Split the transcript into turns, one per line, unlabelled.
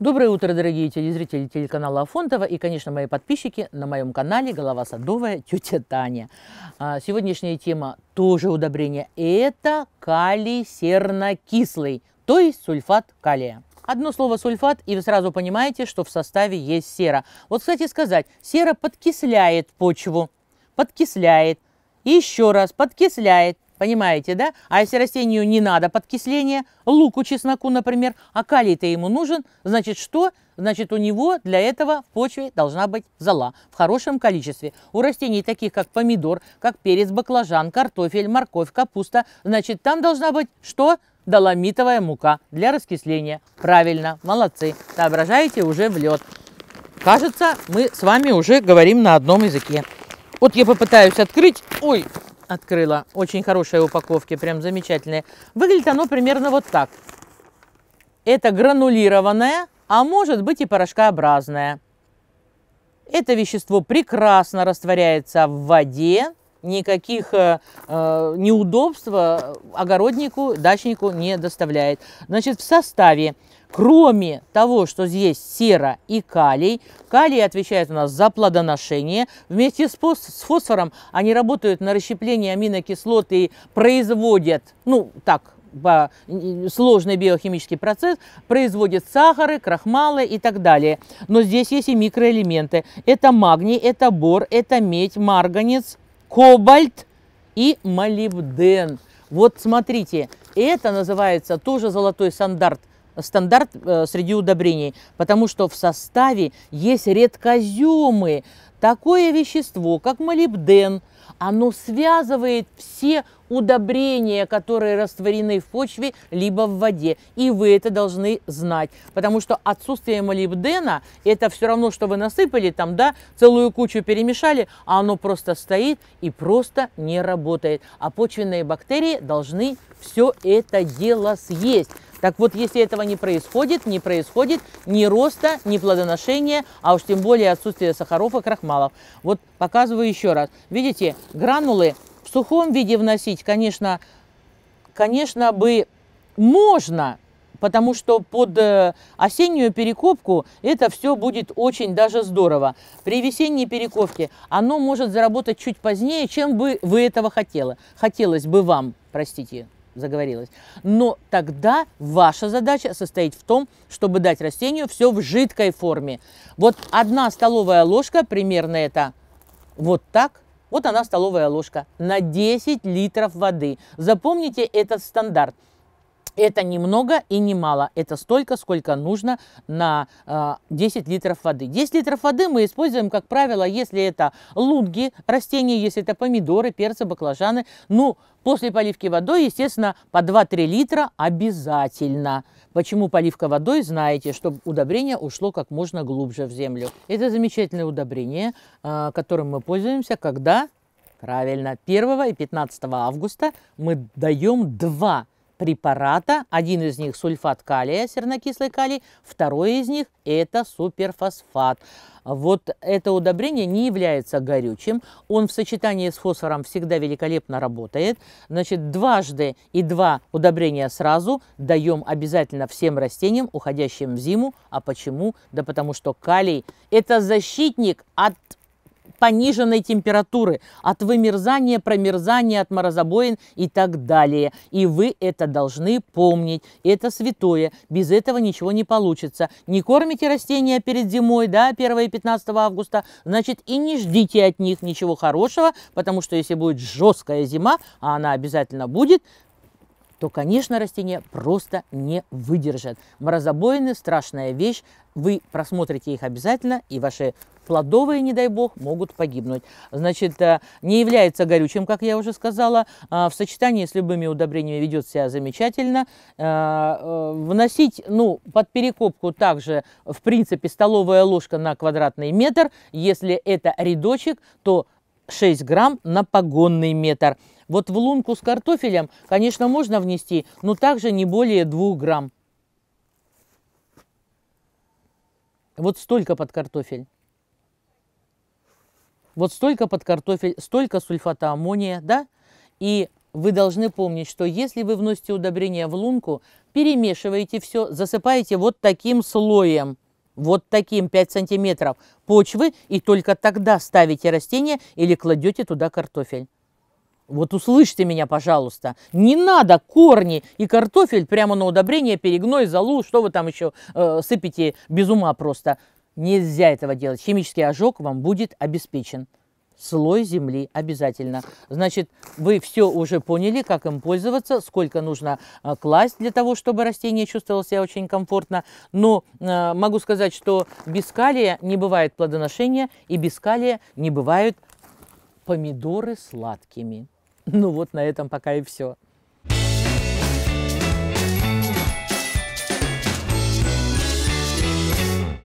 Доброе утро, дорогие телезрители телеканала Афонтова и, конечно, мои подписчики на моем канале «Голова садовая. Тетя Таня». А, сегодняшняя тема тоже удобрение. Это калий сернокислый, то есть сульфат калия. Одно слово сульфат, и вы сразу понимаете, что в составе есть сера. Вот, кстати, сказать, сера подкисляет почву, подкисляет, еще раз подкисляет, Понимаете, да? А если растению не надо подкисление, луку, чесноку, например, а калий-то ему нужен, значит что? Значит, у него для этого в почве должна быть зола в хорошем количестве. У растений таких, как помидор, как перец, баклажан, картофель, морковь, капуста, значит, там должна быть что? Доломитовая мука для раскисления. Правильно, молодцы. Соображаете уже в лед. Кажется, мы с вами уже говорим на одном языке. Вот я попытаюсь открыть. Ой, открыла. Очень хорошая упаковки прям замечательная. Выглядит оно примерно вот так. Это гранулированное, а может быть и порошкообразное. Это вещество прекрасно растворяется в воде, никаких э, э неудобств огороднику, дачнику не доставляет. Значит, в составе Кроме того, что здесь сера и калий, калий отвечает у нас за плодоношение. Вместе с, с фосфором они работают на расщепление аминокислот и производят, ну так, сложный биохимический процесс, производят сахары, крахмалы и так далее. Но здесь есть и микроэлементы. Это магний, это бор, это медь, марганец, кобальт и молибден. Вот смотрите, это называется тоже золотой стандарт стандарт э, среди удобрений, потому что в составе есть редкоземы. Такое вещество, как молибден, оно связывает все удобрения, которые растворены в почве, либо в воде. И вы это должны знать, потому что отсутствие молибдена – это все равно, что вы насыпали там, да, целую кучу перемешали, а оно просто стоит и просто не работает. А почвенные бактерии должны все это дело съесть. Так вот, если этого не происходит, не происходит ни роста, ни плодоношения, а уж тем более отсутствие сахаров и крахмалов. Вот показываю еще раз. Видите, гранулы в сухом виде вносить, конечно, конечно бы можно, потому что под э, осеннюю перекопку это все будет очень даже здорово. При весенней перекопке оно может заработать чуть позднее, чем бы вы этого хотела. Хотелось бы вам, простите заговорилась. Но тогда ваша задача состоит в том, чтобы дать растению все в жидкой форме. Вот одна столовая ложка, примерно это вот так, вот она столовая ложка на 10 литров воды. Запомните этот стандарт – это не много и не мало. Это столько, сколько нужно на 10 а, литров воды. 10 литров воды мы используем, как правило, если это лунги, растения, если это помидоры, перцы, баклажаны. Ну, после поливки водой, естественно, по 2-3 литра обязательно. Почему поливка водой? Знаете, чтобы удобрение ушло как можно глубже в землю. Это замечательное удобрение, а, которым мы пользуемся, когда, правильно, 1 и 15 августа мы даем 2 препарата. Один из них сульфат калия, сернокислый калий, второй из них это суперфосфат. Вот это удобрение не является горючим, он в сочетании с фосфором всегда великолепно работает. Значит, дважды и два удобрения сразу даем обязательно всем растениям, уходящим в зиму. А почему? Да потому что калий – это защитник от пониженной температуры, от вымерзания, промерзания, от морозобоин и так далее. И вы это должны помнить. Это святое. Без этого ничего не получится. Не кормите растения перед зимой, да, 1 и 15 августа, значит и не ждите от них ничего хорошего, потому что если будет жесткая зима, а она обязательно будет, то, конечно, растение просто не выдержит. Морозобоины – страшная вещь. Вы просмотрите их обязательно, и ваши плодовые, не дай бог, могут погибнуть. Значит, э, не является горючим, как я уже сказала. А, в сочетании с любыми удобрениями ведет себя замечательно. Э, э, вносить, ну, под перекопку также, в принципе, столовая ложка на квадратный метр. Если это рядочек, то 6 грамм на погонный метр. Вот в лунку с картофелем, конечно, можно внести, но также не более 2 грамм. Вот столько под картофель. Вот столько под картофель, столько сульфата аммония, да? И вы должны помнить, что если вы вносите удобрение в лунку, перемешиваете все, засыпаете вот таким слоем, вот таким 5 сантиметров почвы, и только тогда ставите растение или кладете туда картофель. Вот услышьте меня, пожалуйста. Не надо корни и картофель прямо на удобрение, перегной, залу, что вы там еще э, сыпете без ума просто. Нельзя этого делать. Химический ожог вам будет обеспечен. Слой земли обязательно. Значит, вы все уже поняли, как им пользоваться, сколько нужно э, класть для того, чтобы растение чувствовало себя очень комфортно. Но э, могу сказать, что без калия не бывает плодоношения и без калия не бывают помидоры сладкими. Ну вот на этом пока и все.